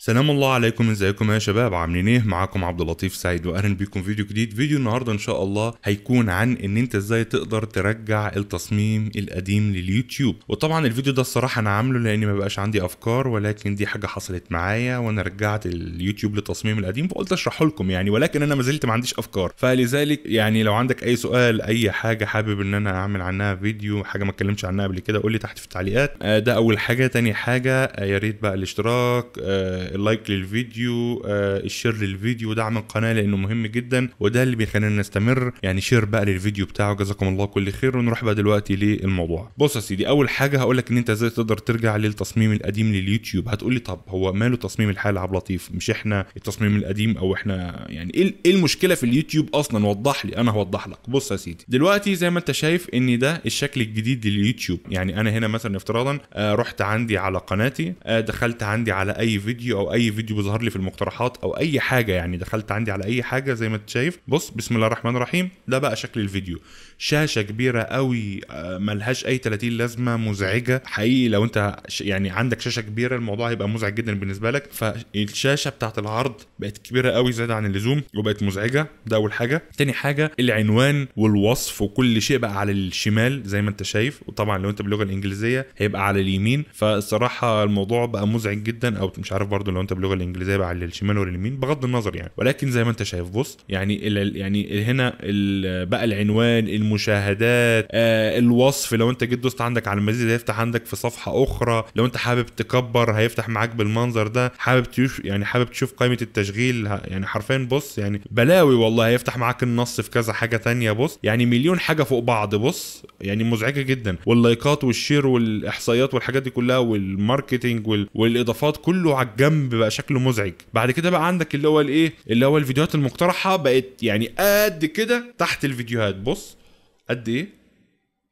سلام الله عليكم ازيكم يا شباب عاملين ايه معاكم عبد اللطيف سعيد واهلا بيكم فيديو جديد فيديو النهارده ان شاء الله هيكون عن ان انت ازاي تقدر ترجع التصميم القديم لليوتيوب وطبعا الفيديو ده الصراحه انا عامله لاني ما بقاش عندي افكار ولكن دي حاجه حصلت معايا وانا رجعت اليوتيوب للتصميم القديم فقلت اشرحه لكم يعني ولكن انا ما زلت ما عنديش افكار فلذلك يعني لو عندك اي سؤال اي حاجه حابب ان انا اعمل عنها فيديو حاجه ما اتكلمتش عنها قبل كده قول لي تحت في التعليقات آه، ده اول حاجه تاني حاجه آه، يا ريت بقى الاشتراك آه، اللايك للفيديو آه، الشير للفيديو ودعم القناه لانه مهم جدا وده اللي بيخلينا نستمر يعني شير بقى للفيديو بتاعه جزاكم الله كل خير ونروح بقى دلوقتي للموضوع بص يا سيدي اول حاجه هقول لك ان انت ازاي تقدر ترجع للتصميم القديم لليوتيوب هتقول لي طب هو ماله تصميم الحال عبد اللطيف مش احنا التصميم القديم او احنا يعني إيه, ايه المشكله في اليوتيوب اصلا وضح لي انا هوضح لك بص يا سيدي دلوقتي زي ما انت شايف ان ده الشكل الجديد لليوتيوب يعني انا هنا مثلا افتراضا آه رحت عندي على قناتي آه دخلت عندي على اي فيديو او اي فيديو بيظهر لي في المقترحات او اي حاجه يعني دخلت عندي على اي حاجه زي ما انت شايف بص بسم الله الرحمن الرحيم ده بقى شكل الفيديو شاشه كبيره قوي آه، ملهاش اي 30 لازمه مزعجه حقيقي لو انت يعني عندك شاشه كبيره الموضوع هيبقى مزعج جدا بالنسبه لك فالشاشه بتاعت العرض بقت كبيره قوي زياده عن اللزوم وبقت مزعجه ده اول حاجه تاني حاجه العنوان والوصف وكل شيء بقى على الشمال زي ما انت شايف وطبعا لو انت باللغه الانجليزيه هيبقى على اليمين فالصراحه الموضوع بقى مزعج جدا او مش عارف برضه برضو لو انت باللغه الانجليزيه بقى على الشمال ولا اليمين بغض النظر يعني ولكن زي ما انت شايف بص يعني الـ يعني هنا الـ بقى العنوان المشاهدات آه الوصف لو انت جيت دوست عندك على المزيد هيفتح عندك في صفحه اخرى لو انت حابب تكبر هيفتح معاك بالمنظر ده حابب تشوف يعني حابب تشوف قائمه التشغيل يعني حرفيا بص يعني بلاوي والله هيفتح معاك النص في كذا حاجه تانية بص يعني مليون حاجه فوق بعض بص يعني مزعجه جدا واللايكات والشير والاحصائيات والحاجات دي كلها والماركتنج والاضافات كله على الجنب بقى شكله مزعج بعد كده بقى عندك اللي هو الايه اللي هو الفيديوهات المقترحه بقت يعني قد كده تحت الفيديوهات بص قد ايه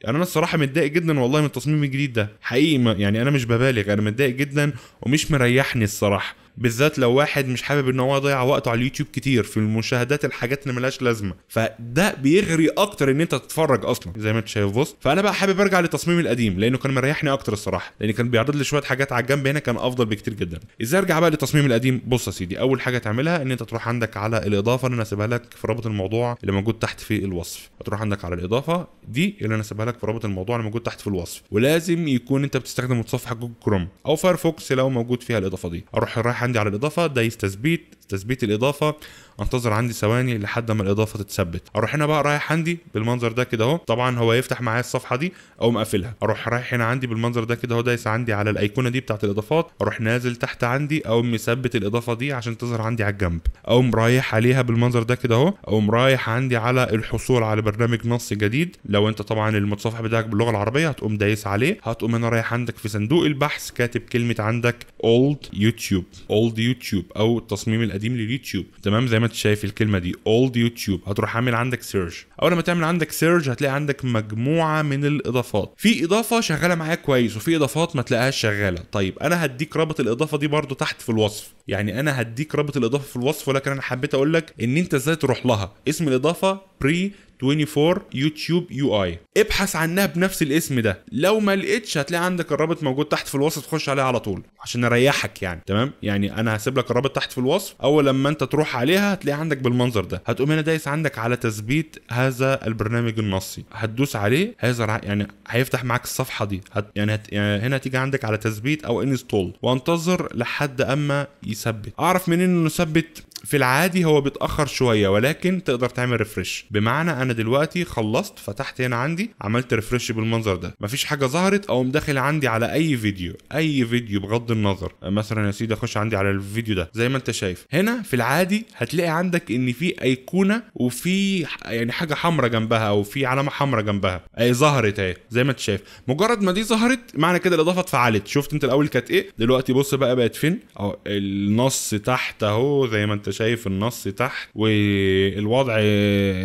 يعني انا الصراحه متضايق جدا والله من التصميم الجديد ده حقيقي يعني انا مش ببالغ انا متضايق جدا ومش مريحني الصراحه بالذات لو واحد مش حابب ان هو يضيع وقته على اليوتيوب كتير في المشاهدات الحاجات اللي ملهاش لازمه فده بيغري اكتر ان انت تتفرج اصلا زي ما انت شايف بص فانا بقى حابب ارجع للتصميم القديم لانه كان مريحني اكتر الصراحه لان كان بيعرض لي شويه حاجات على الجنب هنا كان افضل بكتير جدا ازاي ارجع بقى للتصميم القديم بص يا سيدي اول حاجه تعملها ان انت تروح عندك على الاضافه اللي انا سيبها لك في رابط الموضوع اللي موجود تحت في الوصف هتروح عندك على الاضافه دي اللي انا سيبها لك في رابط الموضوع اللي موجود تحت في الوصف ولازم يكون انت بتستخدم متصفح جوجل كروم او فايرفوكس لو موجود فيها الاضافه دي اروح رايح عندي على الاضافه دايس تثبيت تثبيت الاضافه انتظر عندي ثواني لحد ما الاضافه تتثبت اروح هنا بقى رايح عندي بالمنظر ده كده اهو طبعا هو يفتح معايا الصفحه دي او مقفلها اروح رايح هنا عندي بالمنظر ده كده اهو دايس عندي على الايقونه دي بتاعت الاضافات اروح نازل تحت عندي او مثبت الاضافه دي عشان تظهر عندي على الجنب او رايح عليها بالمنظر ده كده اهو او رايح عندي على الحصول على برنامج نص جديد لو انت طبعا المتصفح بتاعك باللغه العربيه هتقوم دايس عليه هتقوم هنا رايح عندك في صندوق البحث كاتب كلمه عندك اولد يوتيوب اولد يوتيوب او التصميم القديم القديم لليوتيوب تمام زي ما انت شايف الكلمه دي اولد يوتيوب هتروح عامل عندك سيرج اول ما تعمل عندك سيرج هتلاقي عندك مجموعه من الاضافات في اضافه شغاله معايا كويس وفي اضافات ما تلاقيهاش شغاله طيب انا هديك رابط الاضافه دي برده تحت في الوصف يعني انا هديك رابط الاضافه في الوصف ولكن انا حبيت اقول لك ان انت ازاي تروح لها اسم الاضافه بري 24 يوتيوب يو اي ابحث عنها بنفس الاسم ده لو ما لقيتش هتلاقي عندك الرابط موجود تحت في الوصف تخش عليها على طول عشان اريحك يعني تمام يعني انا هسيب لك الرابط تحت في الوصف اول لما انت تروح عليها هتلاقي عندك بالمنظر ده هتقوم هنا دايس عندك على تثبيت هذا البرنامج النصي هتدوس عليه هيظهر يعني هيفتح معاك الصفحه دي هت يعني, هت يعني هنا هتيجي عندك على تثبيت او انستول وانتظر لحد اما يثبت اعرف منين انه ثبت في العادي هو بيتاخر شويه ولكن تقدر تعمل ريفرش بمعنى انا دلوقتي خلصت فتحت هنا عندي عملت ريفرش بالمنظر ده مفيش حاجه ظهرت اقوم داخل عندي على اي فيديو اي فيديو بغض النظر مثلا يا سيدي اخش عندي على الفيديو ده زي ما انت شايف هنا في العادي هتلاقي عندك ان في ايقونه وفي يعني حاجه حمراء جنبها او في علامه حمراء جنبها اي ظهرت اهي زي ما انت شايف مجرد ما دي ظهرت معنى كده الاضافه اتفعلت شفت انت الاول كانت ايه دلوقتي بص بقى بقت فين اهو النص تحت اهو زي ما انت شايف النص تحت والوضع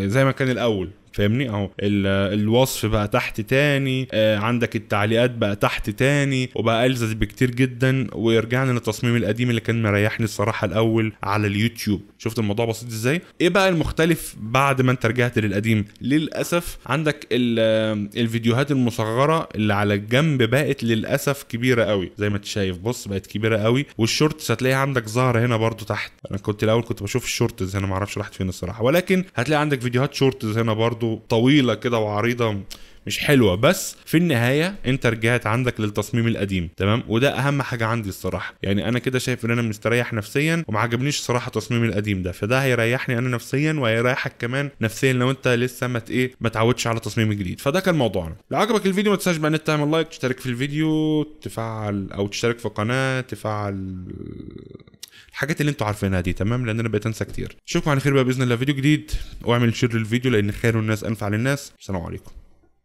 زي ما كان الاول فاهمني اهو الوصف بقى تحت تاني آه عندك التعليقات بقى تحت تاني وبقى الزز بكتير جدا ويرجعنا للتصميم القديم اللي كان مريحني الصراحه الاول على اليوتيوب شفت الموضوع بسيط ازاي ايه بقى المختلف بعد ما انت رجعت للقديم للاسف عندك الفيديوهات المصغره اللي على الجنب بقت للاسف كبيره قوي زي ما انت شايف بص بقت كبيره قوي والشورتس هتلاقيها عندك ظاهره هنا برده تحت انا كنت الاول كنت بشوف الشورتز هنا معرفش راحت فين الصراحه ولكن هتلاقي عندك فيديوهات شورتز هنا برده برضو طويله كده وعريضه مش حلوه بس في النهايه انت رجعت عندك للتصميم القديم تمام وده اهم حاجه عندي الصراحه يعني انا كده شايف ان انا مستريح نفسيا وما عجبنيش الصراحه تصميمي القديم ده فده هيريحني انا نفسيا وهيريحك كمان نفسيا لو انت لسه ما ايه ما تعودش على تصميم جديد فده كان موضوعنا لو عجبك الفيديو ما تنساش بقى انك تعمل لايك تشترك في الفيديو تفعل او تشترك في القناه تفعل الحاجات اللي انتوا عارفينها دي تمام لان انا بقيت انسى كتير اشوفكم على خير بقى باذن الله فيديو جديد واعمل شير للفيديو لان خير الناس انفع للناس السلام عليكم